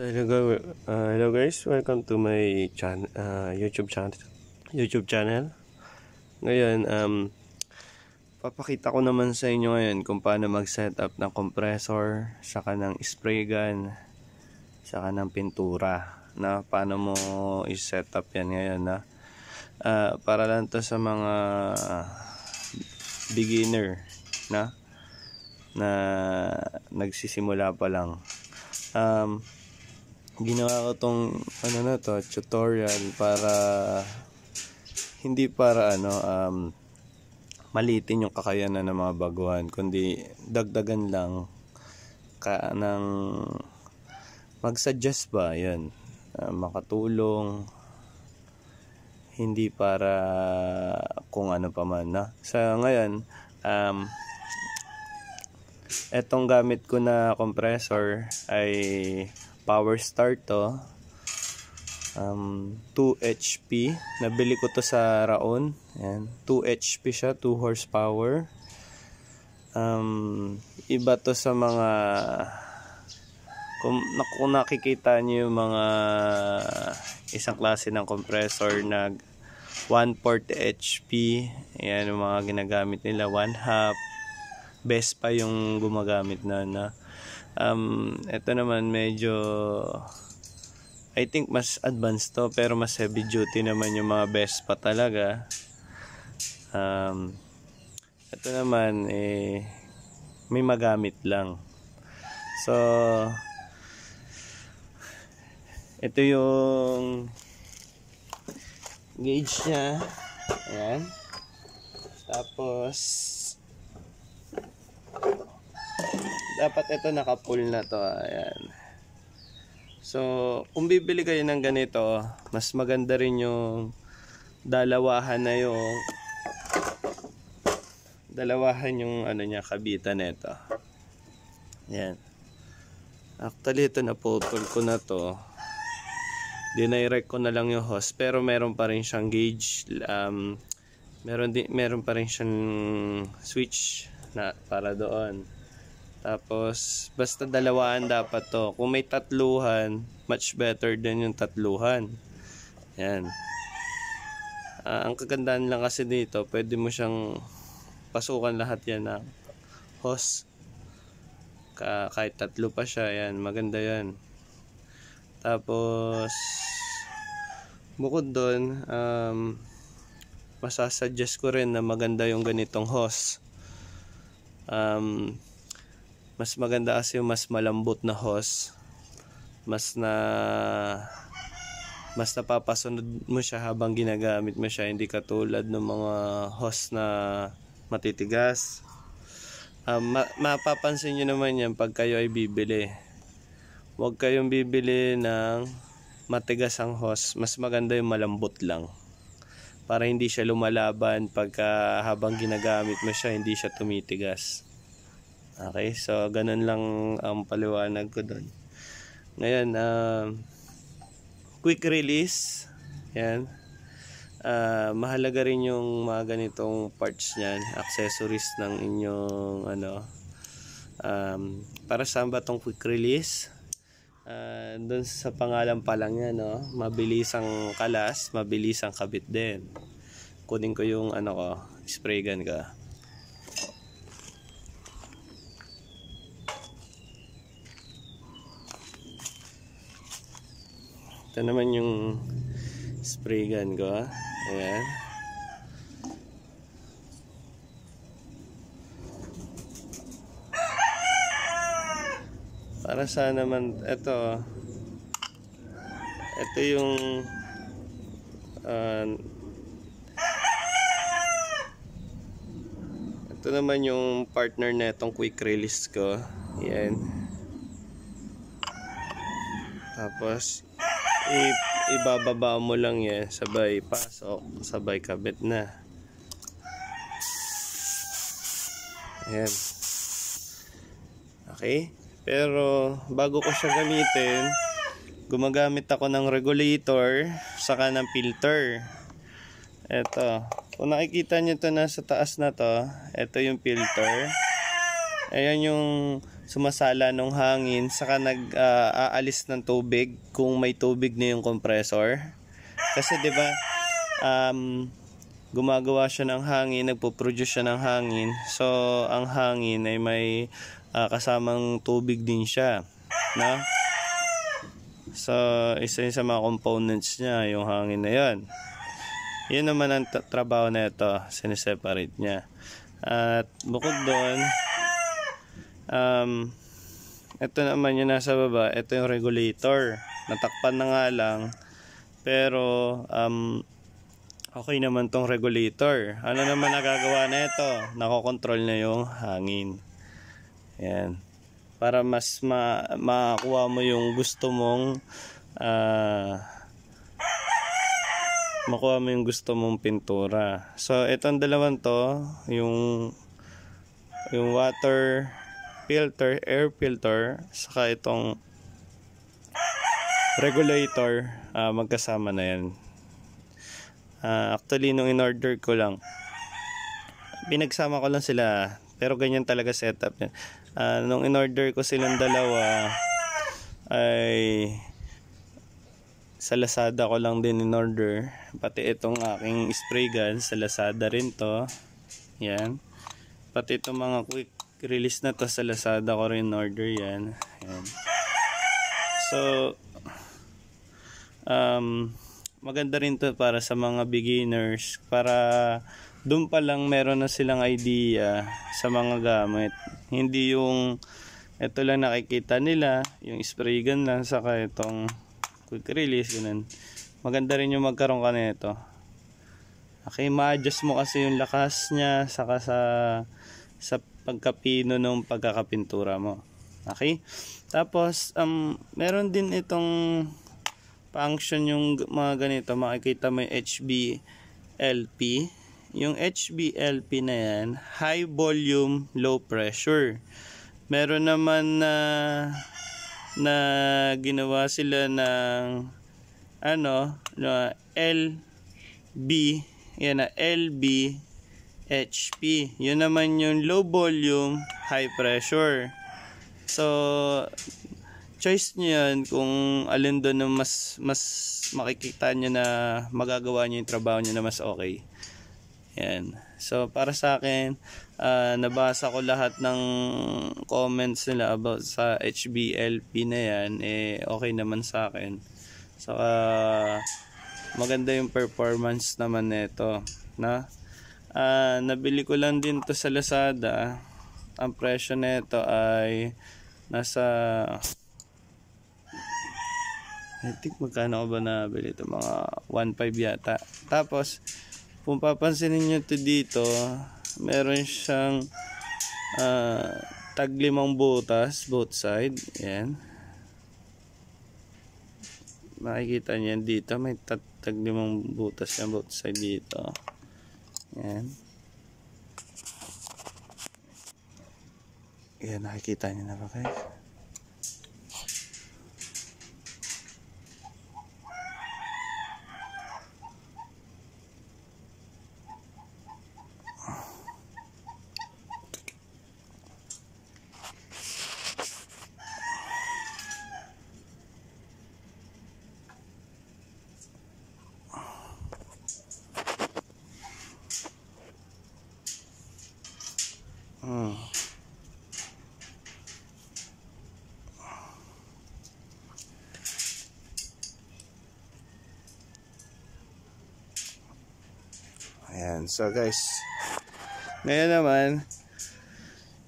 Hello, uh, hello guys, welcome to my chan uh, YouTube channel. YouTube channel. Ngayon, um, papakita ko naman sa inyo ngayon kung paano mag-setup ng compressor, saka ng spray gun, saka ng pintura. Na paano mo i-setup yan ngayon na uh, ah, para lang to sa mga beginner na na nagsisimula pa lang. Um, ginawa ko tong ano na to, tutorial para hindi para ano um, malitin yung kakayanan ng mga baguhan kundi dagdagan lang ka ng magsuggest ba yan uh, makatulong hindi para kung ano pa man na sa ngayon um, etong gamit ko na compressor ay power star to um, 2 HP nabili ko to sa Raon Ayan. 2 HP siya 2 horsepower um, iba to sa mga kung, kung nakikita nyo yung mga isang klase ng compressor na 140 HP ayan yung mga ginagamit nila 1 half best pa yung gumagamit na na um, ito naman medyo I think mas advanced to pero mas heavy duty naman yung mga best pa talaga um, ito naman eh, may magamit lang so ito yung gauge niya ayan tapos dapat ito naka-full na to ayan so kung bibili kayo ng ganito mas maganda rin yung dalawahan na yung dalawahan yung ano niya kabitan nito ayan actually ito na pull ko na to dinirect ko na lang yung hose pero meron pa rin siyang gauge um, meron, di, meron pa rin siyang switch na para doon tapos, basta dalawaan dapat to. Kung may tatluhan, much better din yung tatluhan. Yan. Uh, ang kagandahan lang kasi dito, pwede mo siyang pasukan lahat yan ng host. Ka kahit tatlo pa siya, yan. Maganda yan. Tapos, bukod doon, um, masasuggest ko rin na maganda yung ganitong host. Um, mas maganda kasi yung mas malambot na hose mas na mas napapasunod mo siya habang ginagamit mo siya hindi katulad ng mga hose na matitigas um, ma mapapansin nyo naman yan pag kayo ay bibili huwag kayong bibili ng matigas ang hose mas maganda yung malambot lang para hindi siya lumalaban pagka habang ginagamit mo siya hindi siya tumitigas Okay, so ganun lang ang paliwanag ko doon. Ngayon, uh, quick release. Yan. Uh, mahalaga rin yung mga ganitong parts niyan, accessories ng inyong ano um, para saan ba tong quick release? Uh, ah, doon sa pangalan pa lang yan, no? mabilis ang kalas, mabilis ang kabit din. Kunin ko yung ano ko, spray gun ka. Ito naman yung spray gun ko. Ha? Ah. Ayan. Para sa naman, ito. Ito ah. yung uh, ah, ito naman yung partner nitong quick release ko. Ayan. Tapos, ibababa mo lang yan sabay pasok sabay kabit na ayan okay pero bago ko siya gamitin gumagamit ako ng regulator saka ng filter eto kung nakikita nyo to nasa taas na to eto yung filter ayan yung sumasala ng hangin saka nag uh, aalis ng tubig kung may tubig na yung compressor kasi 'di ba um, gumagawa siya ng hangin nagpo-produce siya ng hangin so ang hangin ay may uh, kasamang tubig din siya no so isa yun sa mga components niya yung hangin na yun yun naman ang trabaho na ito siniseparate niya at bukod doon um, ito naman yung nasa baba ito yung regulator natakpan na nga lang pero um, okay naman tong regulator ano naman nagagawa na ito nakokontrol na yung hangin yan para mas ma makakuha mo yung gusto mong uh, makuha mo yung gusto mong pintura so itong dalawang to yung yung water filter, air filter, saka itong regulator, uh, magkasama na yan. Uh, actually, nung in-order ko lang, pinagsama ko lang sila. Pero ganyan talaga setup niya. Uh, nung in-order ko silang dalawa, ay sa Lazada ko lang din in order pati itong aking spray gun sa Lazada rin to yan pati itong mga quick release na to sa Lazada ko rin order yan Ayan. so um, maganda rin to para sa mga beginners para doon pa lang meron na silang idea sa mga gamit hindi yung ito lang nakikita nila yung spray gun lang saka itong quick release ganun maganda rin yung magkaroon ka nito okay ma-adjust mo kasi yung lakas niya saka sa sa pagkapino ng pagkakapintura mo. Okay? Tapos, um, meron din itong function yung mga ganito. Makikita mo yung HBLP. Yung HBLP na yan, high volume, low pressure. Meron naman na na ginawa sila ng ano na LB yan na LB HP. Yun naman yung low volume, high pressure. So, choice nyo yan kung alin doon na mas, mas makikita nyo na magagawa nyo yung trabaho nyo na mas okay. Yan. So, para sa akin, uh, nabasa ko lahat ng comments nila about sa HBLP na yan. Eh, okay naman sa akin. Saka, maganda yung performance naman nito. Na? Uh, nabili ko lang din to sa Lazada. Ang presyo nito ay nasa I think magkano ko ba nabili ito? Mga 1.5 yata. Tapos, kung papansinin nyo to dito, meron siyang uh, tag limang butas, both side. Yan. Makikita nyo dito, may tag limang butas yan both side dito. Yan. Yan, nakikita niyo na ba guys? Ayan. So guys, ngayon naman,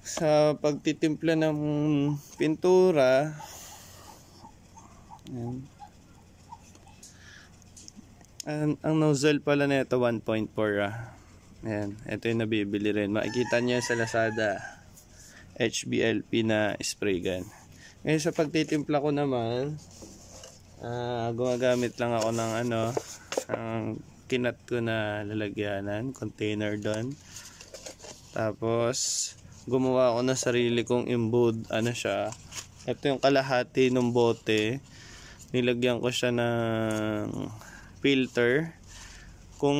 sa pagtitimpla ng pintura, ayan, ang, ang nozzle pala na ito 1.4 ah. Ayan, ito yung nabibili rin. Makikita niya sa Lazada HBLP na spray gun. Ngayon sa pagtitimpla ko naman, uh, gumagamit lang ako ng ano, ang kinat ko na lalagyanan, container doon. Tapos, gumawa ako na sarili kong imbud, ano siya. Ito yung kalahati ng bote. Nilagyan ko siya ng filter. Kung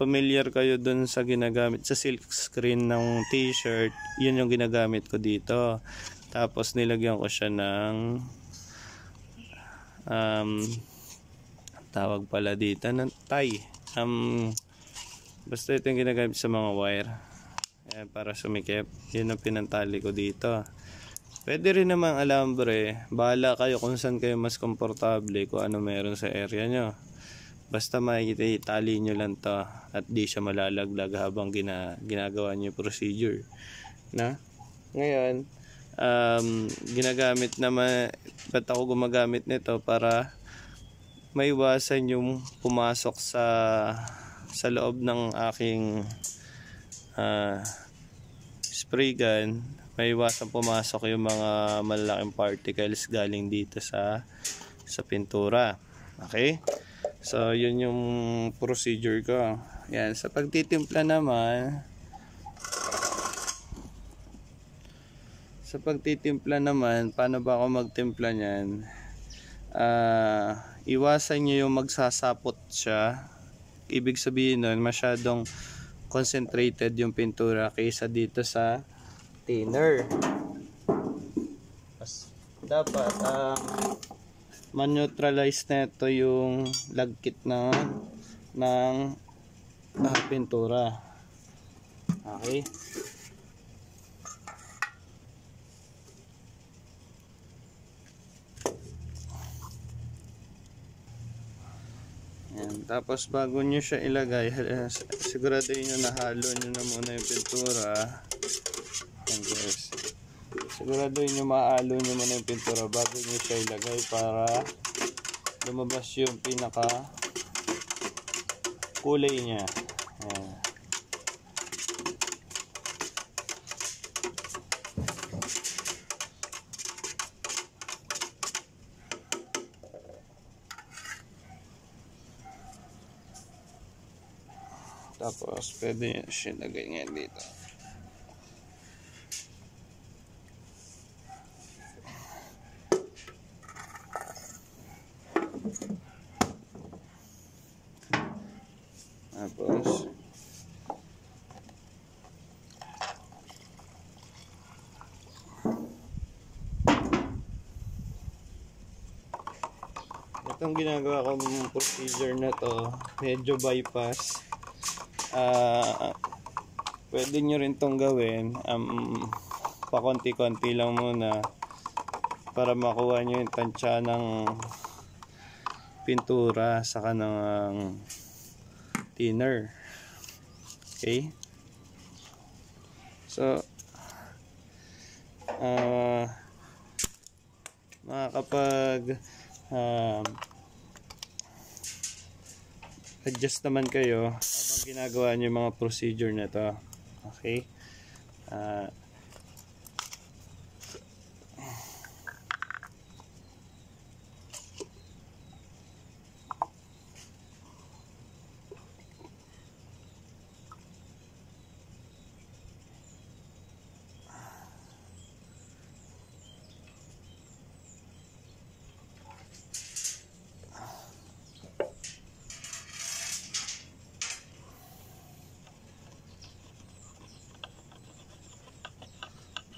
familiar kayo dun sa ginagamit sa silk screen ng t-shirt, yun yung ginagamit ko dito. Tapos nilagyan ko siya ng um, tawag pala dito ng tie um, basta ito yung ginagamit sa mga wire Ayan, para sumikip yun ang pinantali ko dito pwede rin namang alambre bahala kayo kung saan kayo mas komportable kung ano meron sa area nyo basta makikita itali nyo lang to at di siya malalaglag habang gina, ginagawa nyo yung procedure na ngayon um, ginagamit naman ba't ako gumagamit nito para maiwasan yung pumasok sa sa loob ng aking uh, spray gun maiwasan pumasok yung mga malalaking particles galing dito sa sa pintura okay so yun yung procedure ko yan sa pagtitimpla naman sa pagtitimpla naman paano ba ako magtimpla niyan ah uh, iwasan nyo yung magsasapot siya ibig sabihin nun masyadong concentrated yung pintura kaysa dito sa thinner mas dapat um, ah, man-neutralize na ito yung lagkit na ng uh, pintura okay Tapos bago nyo siya ilagay, eh, siguraduhin nyo na halo nyo na muna yung pintura. And guys, siguraduhin nyo maalo nyo muna yung pintura bago nyo siya ilagay para lumabas yung pinaka kulay niya. Ayan. Tapos, pwede yun siya lagay ngayon dito. Tapos, itong ginagawa ko ng procedure na to medyo bypass uh, pwede nyo rin tong gawin um, pakonti-konti lang muna para makuha nyo yung tansya ng pintura sa kanang um, thinner okay so uh, makakapag um, uh, adjust naman kayo habang ginagawa niyo yung mga procedure na to okay uh,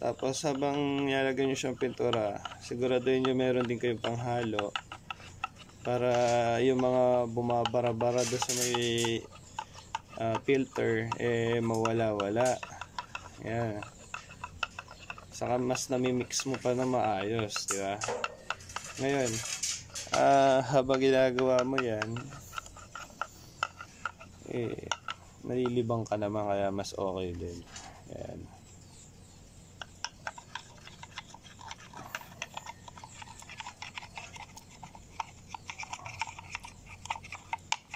Tapos habang nilalagay niyo siyang pintura, siguraduhin niyo meron din kayong panghalo para yung mga bumabara-bara do sa may uh, filter eh mawala-wala. Yan. Saka mas nami-mix mo pa na maayos, di ba? Ngayon, uh, habang ginagawa mo yan, eh, nalilibang ka naman kaya mas okay din. Yan.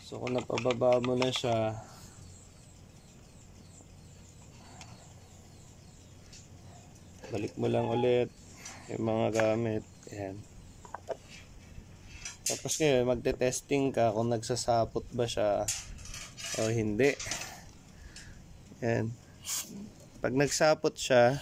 So kung napababa mo na siya, balik mo lang ulit yung mga gamit. Ayan. Tapos ngayon, magte-testing ka kung nagsasapot ba siya o hindi. Ayan. Pag nagsapot siya,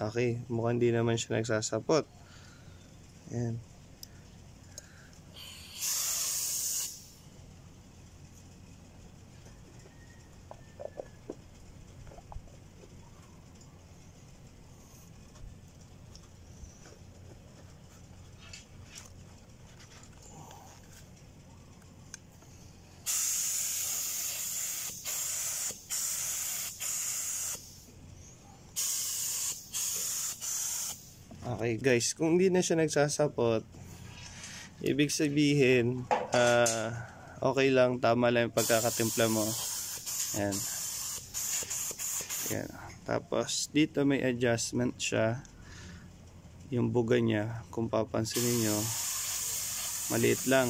Okay, mukhang hindi naman siya nagsasapot. Ayan. Okay guys, kung hindi na siya nagsasapot, ibig sabihin, uh, okay lang, tama lang yung pagkakatimpla mo. Ayan. Ayan. Tapos, dito may adjustment siya. Yung buga niya, kung papansin niyo maliit lang.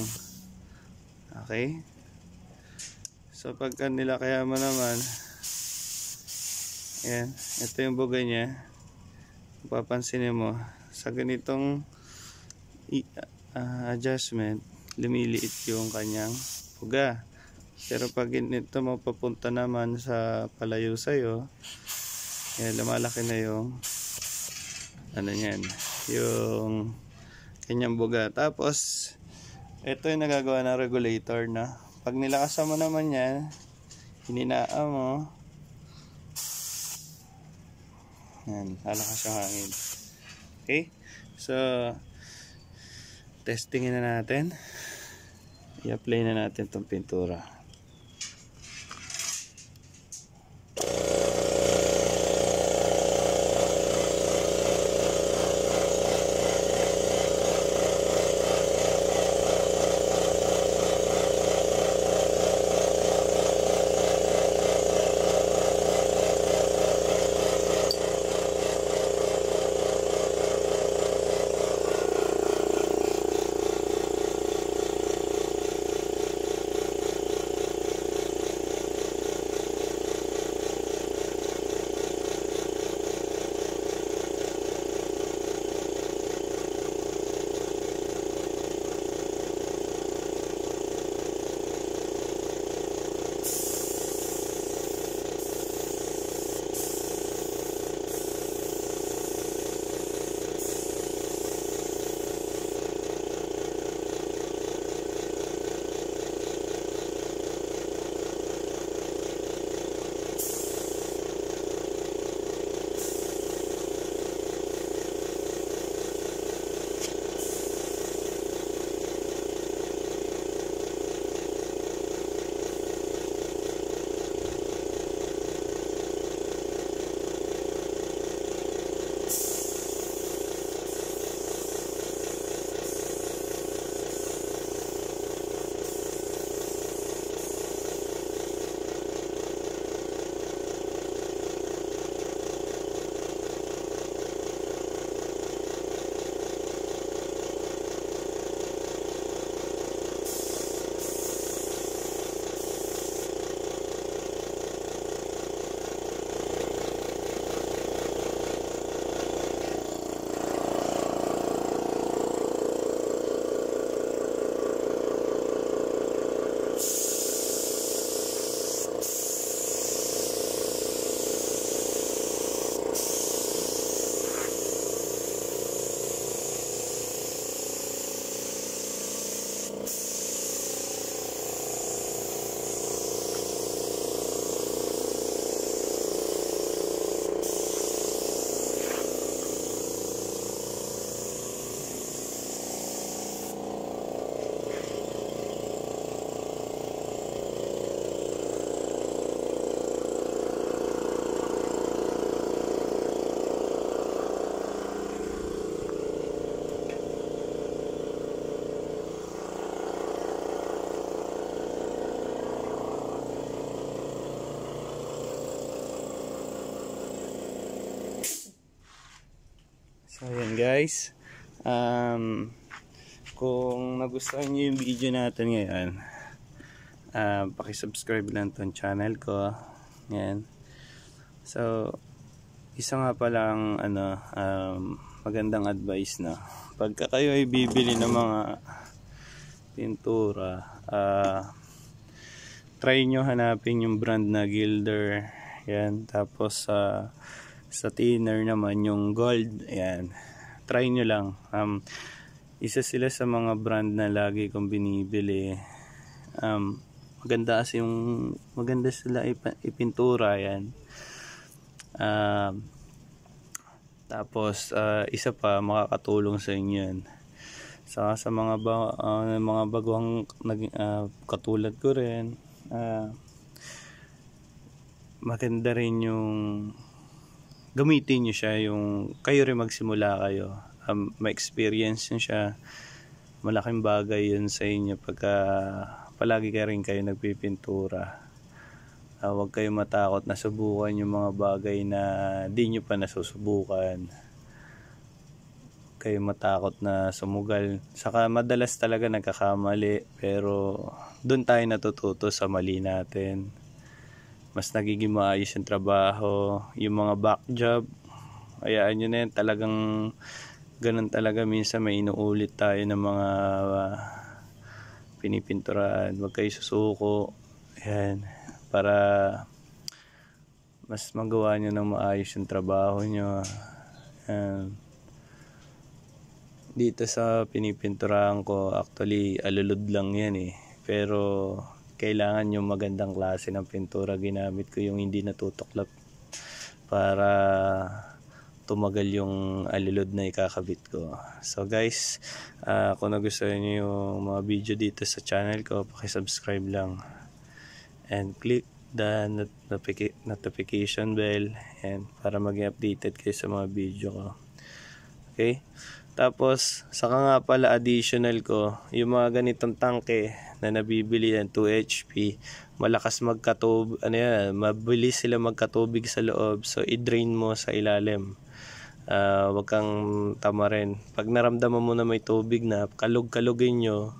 Okay? So, pagka nila kaya mo naman, ayan, ito yung buga niya papansin mo sa ganitong uh, adjustment lumiliit yung kanyang puga pero pag ito mapapunta naman sa palayo sa'yo eh, lumalaki na yung ano yan yung kanyang buga tapos ito yung nagagawa ng regulator na pag nilakasan mo naman yan hininaan mo Ayan, lalakas yung hangin. Okay? So, testingin na natin. I-apply na natin itong pintura. Ayan guys. Um, kung nagustuhan niyo yung video natin ngayon, uh, paki-subscribe lang tong channel ko. Ayan. So, isa nga palang ano, um, magandang advice na pagka kayo ay bibili ng mga pintura, uh, try nyo hanapin yung brand na Gilder. Yan, tapos sa uh, sa thinner naman yung gold ayan try nyo lang um, isa sila sa mga brand na lagi kong binibili um, maganda kasi yung maganda sila ip ipintura yan um, tapos uh, isa pa makakatulong sa inyo yan saka sa mga ba, uh, mga baguhang naging uh, katulad ko rin uh, maganda rin yung gamitin nyo siya yung kayo rin magsimula kayo um, ma-experience nyo siya malaking bagay yun sa inyo pagka palagi ka rin kayo nagpipintura uh, huwag kayong matakot na subukan yung mga bagay na di nyo pa nasusubukan kayo matakot na sumugal saka madalas talaga nagkakamali pero doon tayo natututo sa mali natin mas nagiging maayos yung trabaho, yung mga back job, ayaan nyo na yan, talagang ganun talaga minsan may inuulit tayo ng mga uh, ah, pinipinturaan, wag kayo susuko, yan, para mas magawa nyo ng maayos yung trabaho nyo. Yan. Dito sa pinipinturahan ko, actually, alulod lang yan eh. Pero, kailangan yung magandang klase ng pintura ginamit ko yung hindi natutuklap para tumagal yung alilod na ikakabit ko so guys uh, kung nagustuhan nyo yung mga video dito sa channel ko subscribe lang and click the notific notification bell and para maging updated kayo sa mga video ko okay tapos, saka nga pala additional ko, yung mga ganitong tanke na nabibili ng 2 HP, malakas magkatub, ano yan, mabilis sila magkatubig sa loob. So, i-drain mo sa ilalim. Uh, wag kang tama rin. Pag naramdaman mo na may tubig na, kalog-kalogin nyo,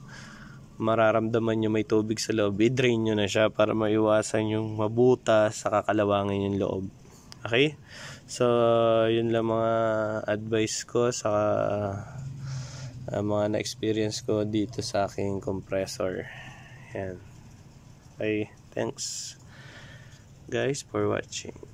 mararamdaman nyo may tubig sa loob, i-drain nyo na siya para maiwasan yung mabuta sa kakalawangin yung loob. Okay? So, yun lang mga advice ko sa uh, mga na-experience ko dito sa aking compressor. Yan. Okay, thanks guys for watching.